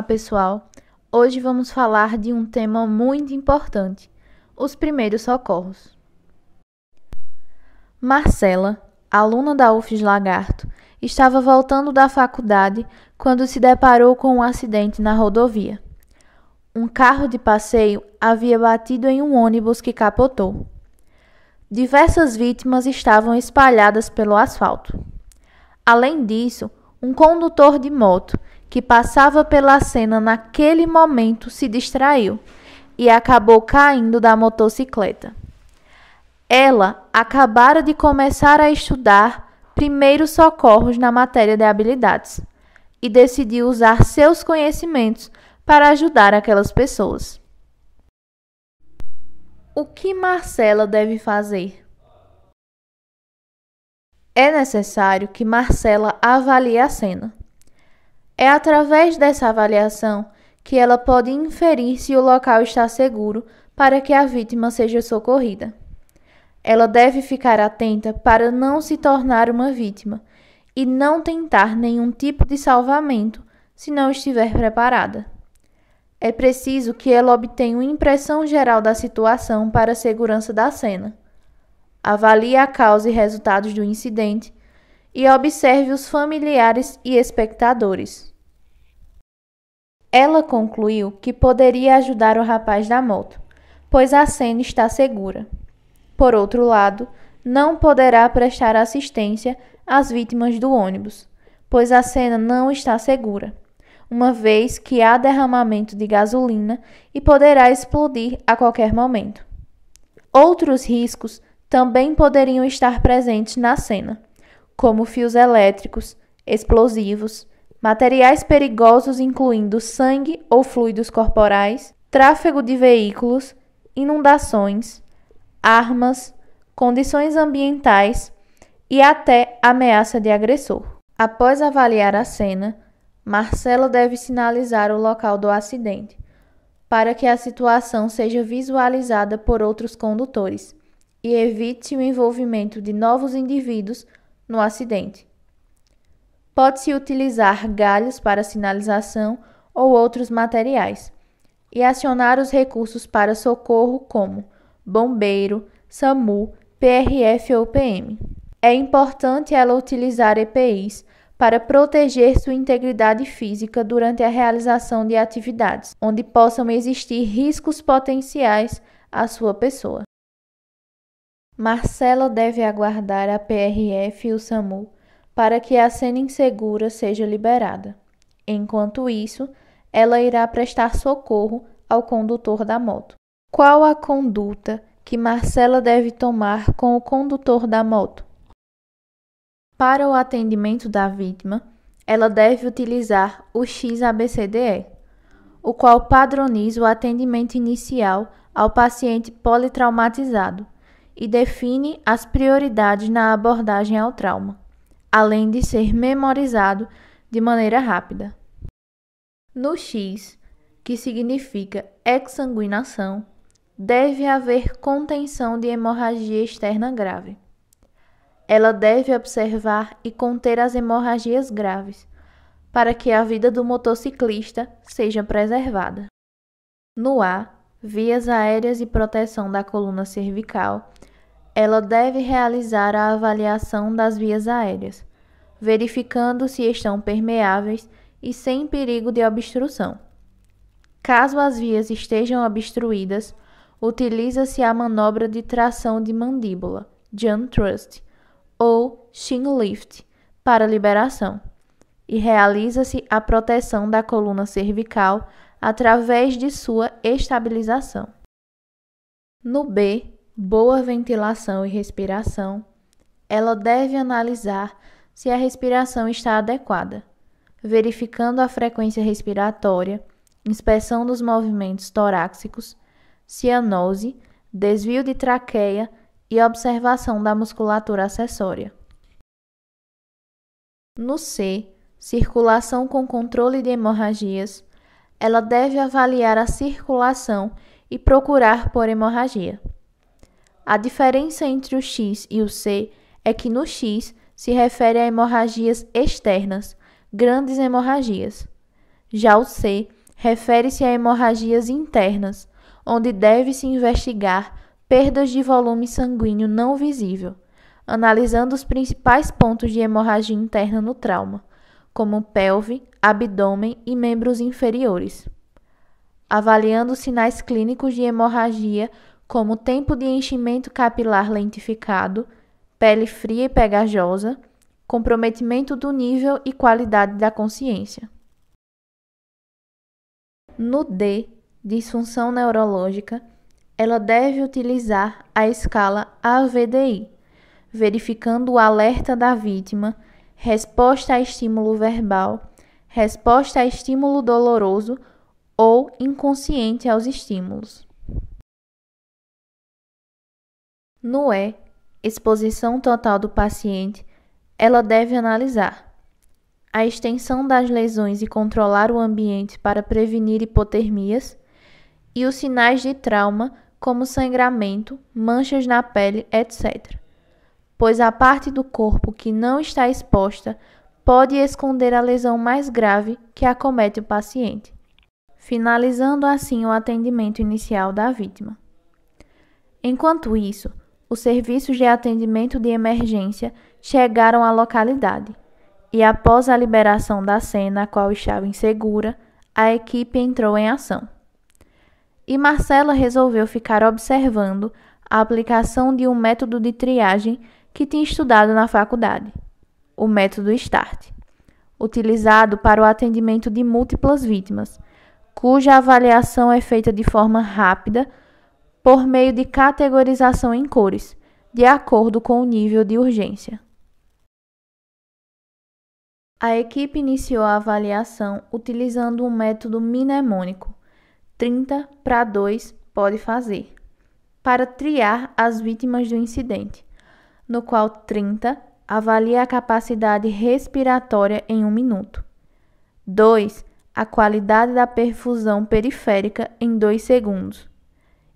Olá, pessoal! Hoje vamos falar de um tema muito importante: os primeiros socorros. Marcela, aluna da UFES Lagarto, estava voltando da faculdade quando se deparou com um acidente na rodovia. Um carro de passeio havia batido em um ônibus que capotou. Diversas vítimas estavam espalhadas pelo asfalto. Além disso, um condutor de moto que passava pela cena naquele momento se distraiu e acabou caindo da motocicleta. Ela acabara de começar a estudar primeiros socorros na matéria de habilidades e decidiu usar seus conhecimentos para ajudar aquelas pessoas. O que Marcela deve fazer? É necessário que Marcela avalie a cena é através dessa avaliação que ela pode inferir se o local está seguro para que a vítima seja socorrida. Ela deve ficar atenta para não se tornar uma vítima e não tentar nenhum tipo de salvamento se não estiver preparada. É preciso que ela obtenha uma impressão geral da situação para a segurança da cena. Avalie a causa e resultados do incidente e observe os familiares e espectadores. Ela concluiu que poderia ajudar o rapaz da moto, pois a cena está segura. Por outro lado, não poderá prestar assistência às vítimas do ônibus, pois a cena não está segura, uma vez que há derramamento de gasolina e poderá explodir a qualquer momento. Outros riscos também poderiam estar presentes na cena, como fios elétricos, explosivos, materiais perigosos, incluindo sangue ou fluidos corporais, tráfego de veículos, inundações, armas, condições ambientais e até ameaça de agressor. Após avaliar a cena, Marcelo deve sinalizar o local do acidente, para que a situação seja visualizada por outros condutores e evite o envolvimento de novos indivíduos no acidente. Pode-se utilizar galhos para sinalização ou outros materiais, e acionar os recursos para socorro, como bombeiro, SAMU, PRF ou PM. É importante ela utilizar EPIs para proteger sua integridade física durante a realização de atividades, onde possam existir riscos potenciais à sua pessoa. Marcelo deve aguardar a PRF e o SAMU para que a cena insegura seja liberada. Enquanto isso, ela irá prestar socorro ao condutor da moto. Qual a conduta que Marcela deve tomar com o condutor da moto? Para o atendimento da vítima, ela deve utilizar o XABCDE, o qual padroniza o atendimento inicial ao paciente politraumatizado e define as prioridades na abordagem ao trauma além de ser memorizado de maneira rápida. No X, que significa exsanguinação, deve haver contenção de hemorragia externa grave. Ela deve observar e conter as hemorragias graves, para que a vida do motociclista seja preservada. No A, vias aéreas e proteção da coluna cervical ela deve realizar a avaliação das vias aéreas, verificando se estão permeáveis e sem perigo de obstrução. Caso as vias estejam obstruídas, utiliza-se a manobra de tração de mandíbula, John Trust, ou Shin Lift, para liberação, e realiza-se a proteção da coluna cervical através de sua estabilização. No B, boa ventilação e respiração, ela deve analisar se a respiração está adequada, verificando a frequência respiratória, inspeção dos movimentos torácicos, cianose, desvio de traqueia e observação da musculatura acessória. No C, circulação com controle de hemorragias, ela deve avaliar a circulação e procurar por hemorragia. A diferença entre o X e o C é que no X se refere a hemorragias externas, grandes hemorragias. Já o C refere-se a hemorragias internas, onde deve-se investigar perdas de volume sanguíneo não visível, analisando os principais pontos de hemorragia interna no trauma, como pelve, abdômen e membros inferiores. Avaliando os sinais clínicos de hemorragia como tempo de enchimento capilar lentificado, pele fria e pegajosa, comprometimento do nível e qualidade da consciência. No D, disfunção neurológica, ela deve utilizar a escala AVDI, verificando o alerta da vítima, resposta a estímulo verbal, resposta a estímulo doloroso ou inconsciente aos estímulos. No E, é exposição total do paciente, ela deve analisar a extensão das lesões e controlar o ambiente para prevenir hipotermias e os sinais de trauma, como sangramento, manchas na pele, etc. Pois a parte do corpo que não está exposta pode esconder a lesão mais grave que acomete o paciente, finalizando assim o atendimento inicial da vítima. Enquanto isso, os serviços de atendimento de emergência chegaram à localidade e, após a liberação da cena, a qual estava insegura, a equipe entrou em ação. E Marcela resolveu ficar observando a aplicação de um método de triagem que tinha estudado na faculdade, o método START, utilizado para o atendimento de múltiplas vítimas, cuja avaliação é feita de forma rápida por meio de categorização em cores, de acordo com o nível de urgência. A equipe iniciou a avaliação utilizando um método mnemônico: 30 para 2 pode fazer, para triar as vítimas do incidente, no qual 30 avalia a capacidade respiratória em um minuto, 2 a qualidade da perfusão periférica em 2 segundos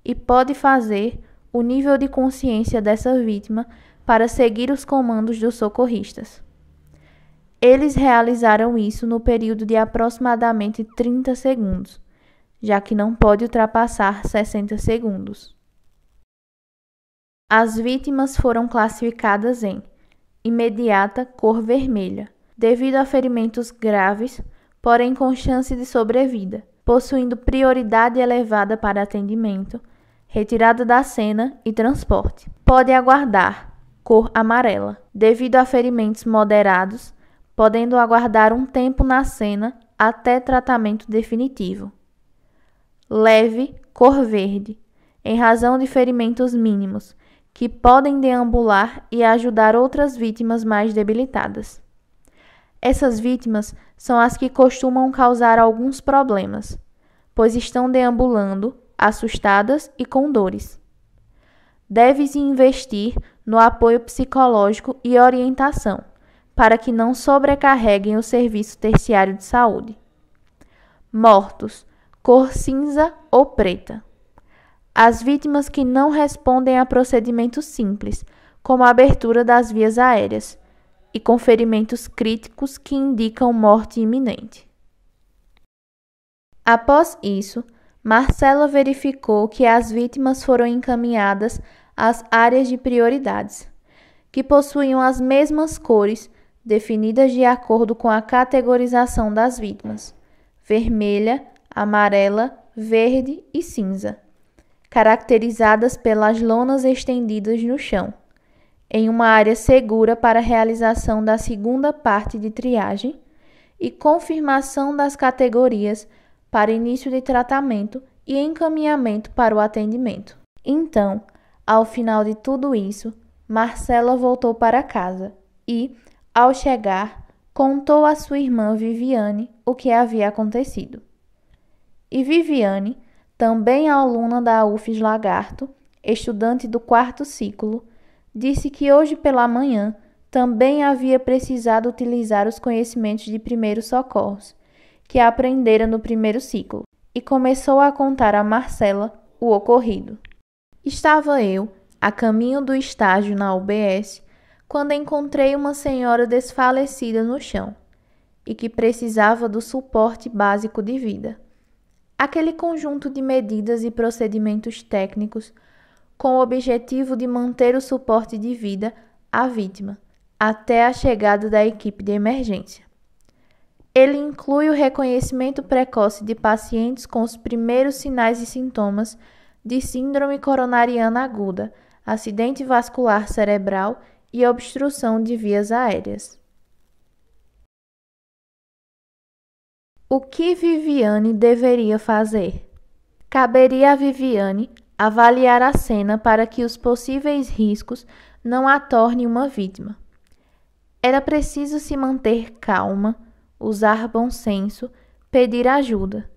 e pode fazer o nível de consciência dessa vítima para seguir os comandos dos socorristas. Eles realizaram isso no período de aproximadamente 30 segundos, já que não pode ultrapassar 60 segundos. As vítimas foram classificadas em imediata cor vermelha, devido a ferimentos graves, porém com chance de sobrevida, possuindo prioridade elevada para atendimento retirada da cena e transporte. Pode aguardar cor amarela, devido a ferimentos moderados, podendo aguardar um tempo na cena até tratamento definitivo. Leve cor verde, em razão de ferimentos mínimos, que podem deambular e ajudar outras vítimas mais debilitadas. Essas vítimas são as que costumam causar alguns problemas, pois estão deambulando assustadas e com dores. Deve-se investir no apoio psicológico e orientação, para que não sobrecarreguem o serviço terciário de saúde. Mortos, cor cinza ou preta. As vítimas que não respondem a procedimentos simples, como a abertura das vias aéreas, e com ferimentos críticos que indicam morte iminente. Após isso, Marcela verificou que as vítimas foram encaminhadas às áreas de prioridades, que possuíam as mesmas cores definidas de acordo com a categorização das vítimas: vermelha, amarela, verde e cinza, caracterizadas pelas lonas estendidas no chão, em uma área segura para a realização da segunda parte de triagem e confirmação das categorias para início de tratamento e encaminhamento para o atendimento. Então, ao final de tudo isso, Marcela voltou para casa e, ao chegar, contou à sua irmã Viviane o que havia acontecido. E Viviane, também aluna da UFES Lagarto, estudante do quarto ciclo, disse que hoje pela manhã também havia precisado utilizar os conhecimentos de primeiros socorros que aprendera no primeiro ciclo, e começou a contar a Marcela o ocorrido. Estava eu, a caminho do estágio na UBS, quando encontrei uma senhora desfalecida no chão e que precisava do suporte básico de vida. Aquele conjunto de medidas e procedimentos técnicos com o objetivo de manter o suporte de vida à vítima até a chegada da equipe de emergência. Ele inclui o reconhecimento precoce de pacientes com os primeiros sinais e sintomas de síndrome coronariana aguda, acidente vascular cerebral e obstrução de vias aéreas. O que Viviane deveria fazer? Caberia a Viviane avaliar a cena para que os possíveis riscos não a tornem uma vítima. Era preciso se manter calma usar bom senso, pedir ajuda.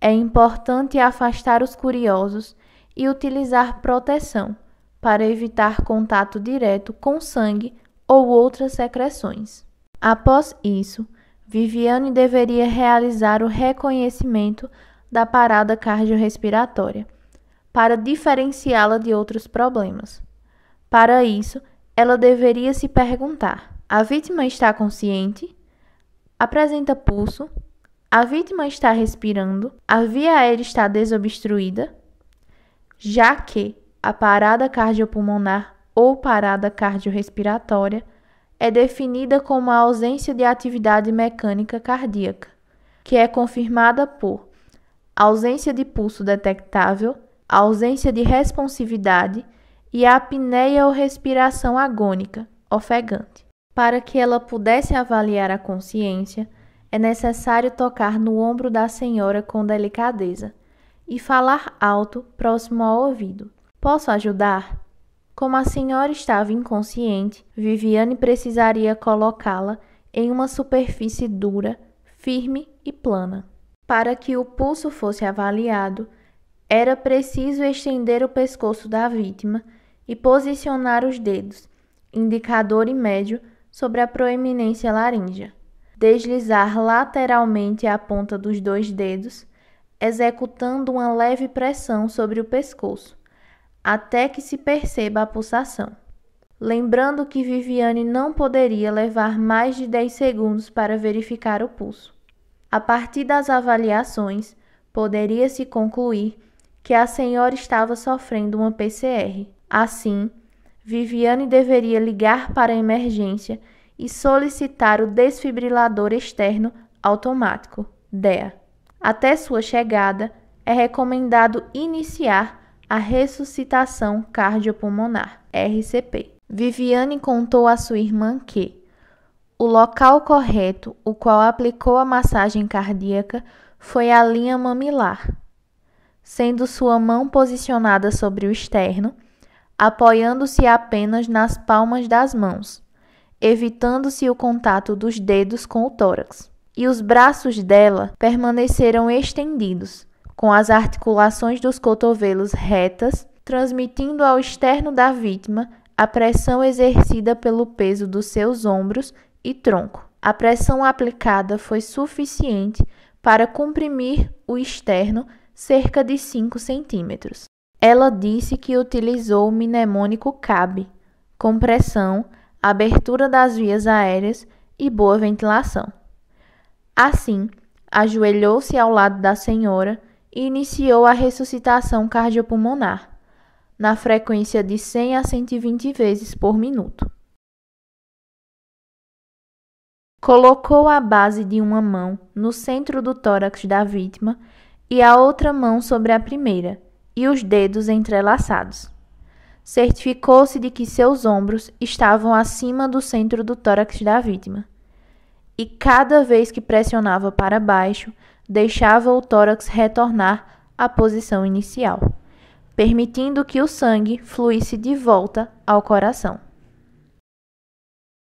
É importante afastar os curiosos e utilizar proteção para evitar contato direto com sangue ou outras secreções. Após isso, Viviane deveria realizar o reconhecimento da parada cardiorrespiratória para diferenciá-la de outros problemas. Para isso, ela deveria se perguntar: a vítima está consciente? apresenta pulso, a vítima está respirando, a via aérea está desobstruída, já que a parada cardiopulmonar ou parada cardiorrespiratória é definida como a ausência de atividade mecânica cardíaca, que é confirmada por ausência de pulso detectável, ausência de responsividade e a apneia ou respiração agônica, ofegante. Para que ela pudesse avaliar a consciência, é necessário tocar no ombro da senhora com delicadeza e falar alto, próximo ao ouvido. Posso ajudar? Como a senhora estava inconsciente, Viviane precisaria colocá-la em uma superfície dura, firme e plana. Para que o pulso fosse avaliado, era preciso estender o pescoço da vítima e posicionar os dedos, indicador e médio, sobre a proeminência laríngea. Deslizar lateralmente a ponta dos dois dedos, executando uma leve pressão sobre o pescoço, até que se perceba a pulsação. Lembrando que Viviane não poderia levar mais de 10 segundos para verificar o pulso. A partir das avaliações, poderia-se concluir que a senhora estava sofrendo uma PCR. Assim, Viviane deveria ligar para a emergência e solicitar o desfibrilador externo automático, DEA. Até sua chegada, é recomendado iniciar a ressuscitação cardiopulmonar, RCP. Viviane contou a sua irmã que o local correto, o qual aplicou a massagem cardíaca, foi a linha mamilar, sendo sua mão posicionada sobre o externo apoiando-se apenas nas palmas das mãos, evitando-se o contato dos dedos com o tórax. E os braços dela permaneceram estendidos, com as articulações dos cotovelos retas, transmitindo ao externo da vítima a pressão exercida pelo peso dos seus ombros e tronco. A pressão aplicada foi suficiente para comprimir o externo cerca de 5 centímetros. Ela disse que utilizou o mnemônico CAB, compressão, abertura das vias aéreas e boa ventilação. Assim, ajoelhou-se ao lado da senhora e iniciou a ressuscitação cardiopulmonar, na frequência de 100 a 120 vezes por minuto. Colocou a base de uma mão no centro do tórax da vítima e a outra mão sobre a primeira e os dedos entrelaçados. Certificou-se de que seus ombros estavam acima do centro do tórax da vítima. E cada vez que pressionava para baixo, deixava o tórax retornar à posição inicial, permitindo que o sangue fluísse de volta ao coração.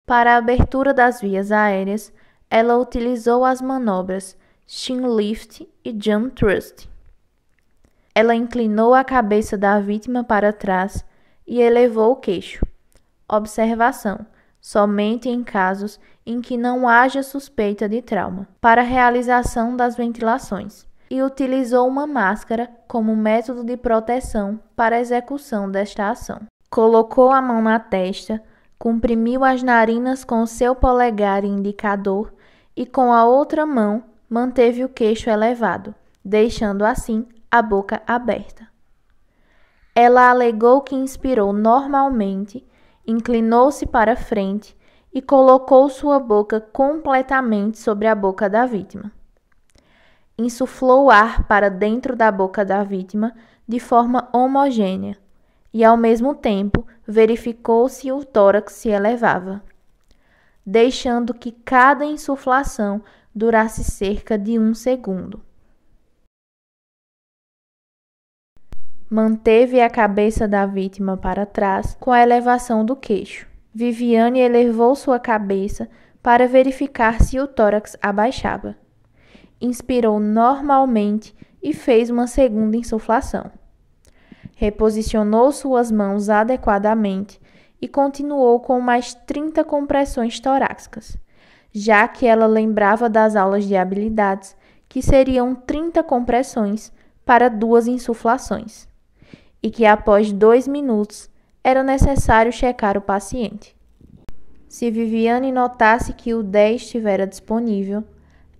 Para a abertura das vias aéreas, ela utilizou as manobras Chin Lift e Jump Thrust. Ela inclinou a cabeça da vítima para trás e elevou o queixo. Observação: somente em casos em que não haja suspeita de trauma, para realização das ventilações, e utilizou uma máscara como método de proteção para a execução desta ação. Colocou a mão na testa, comprimiu as narinas com o seu polegar indicador e com a outra mão manteve o queixo elevado, deixando assim a boca aberta. Ela alegou que inspirou normalmente, inclinou-se para frente e colocou sua boca completamente sobre a boca da vítima. Insuflou ar para dentro da boca da vítima de forma homogênea e, ao mesmo tempo, verificou se o tórax se elevava, deixando que cada insuflação durasse cerca de um segundo. Manteve a cabeça da vítima para trás com a elevação do queixo. Viviane elevou sua cabeça para verificar se o tórax abaixava. Inspirou normalmente e fez uma segunda insuflação. Reposicionou suas mãos adequadamente e continuou com mais 30 compressões torácicas, já que ela lembrava das aulas de habilidades, que seriam 30 compressões para duas insuflações e que após dois minutos era necessário checar o paciente. Se Viviane notasse que o 10 estivera disponível,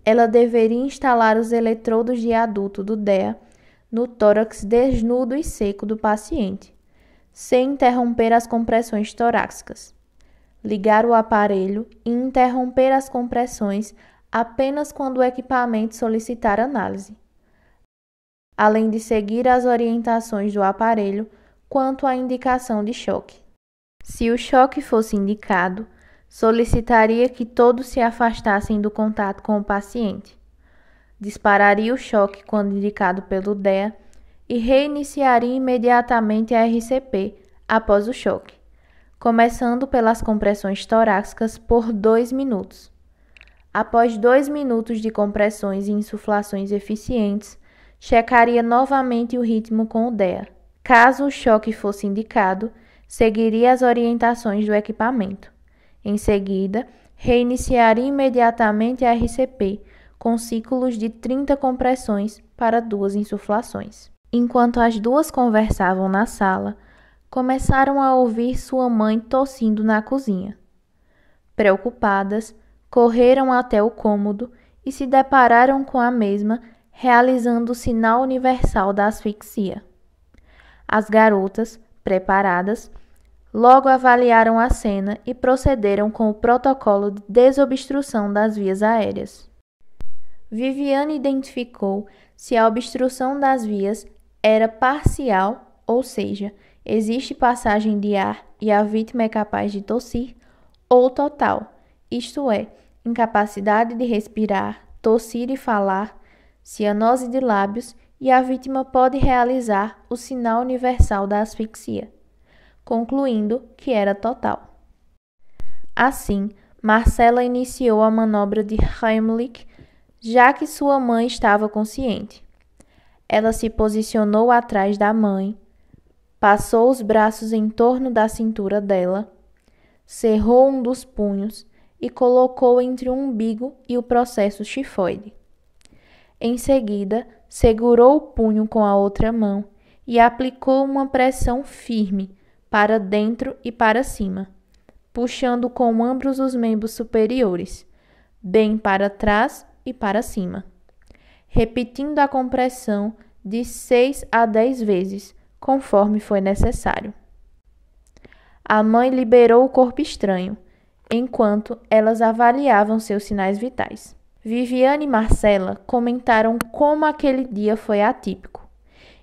ela deveria instalar os eletrodos de adulto do DEA no tórax desnudo e seco do paciente, sem interromper as compressões torácicas. Ligar o aparelho e interromper as compressões apenas quando o equipamento solicitar análise além de seguir as orientações do aparelho quanto à indicação de choque. Se o choque fosse indicado, solicitaria que todos se afastassem do contato com o paciente. Dispararia o choque quando indicado pelo DEA e reiniciaria imediatamente a RCP após o choque, começando pelas compressões torácicas por 2 minutos. Após 2 minutos de compressões e insuflações eficientes, checaria novamente o ritmo com o DEA. Caso o choque fosse indicado, seguiria as orientações do equipamento. Em seguida, reiniciaria imediatamente a RCP com ciclos de 30 compressões para duas insuflações. Enquanto as duas conversavam na sala, começaram a ouvir sua mãe tossindo na cozinha. Preocupadas, correram até o cômodo e se depararam com a mesma realizando o sinal universal da asfixia. As garotas, preparadas, logo avaliaram a cena e procederam com o protocolo de desobstrução das vias aéreas. Viviane identificou se a obstrução das vias era parcial, ou seja, existe passagem de ar e a vítima é capaz de tossir, ou total, isto é, incapacidade de respirar, tossir e falar, cianose de lábios e a vítima pode realizar o sinal universal da asfixia, concluindo que era total. Assim, Marcela iniciou a manobra de Heimlich, já que sua mãe estava consciente. Ela se posicionou atrás da mãe, passou os braços em torno da cintura dela, cerrou um dos punhos e colocou entre o umbigo e o processo chifoide. Em seguida, segurou o punho com a outra mão e aplicou uma pressão firme para dentro e para cima, puxando com ambos os membros superiores, bem para trás e para cima. Repetindo a compressão de 6 a 10 vezes, conforme foi necessário. A mãe liberou o corpo estranho, enquanto elas avaliavam seus sinais vitais. Viviane e Marcela comentaram como aquele dia foi atípico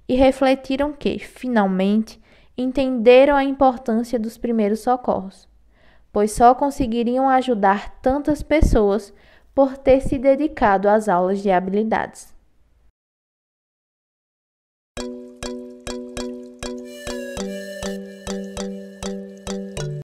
e refletiram que, finalmente, entenderam a importância dos primeiros socorros, pois só conseguiriam ajudar tantas pessoas por ter se dedicado às aulas de habilidades.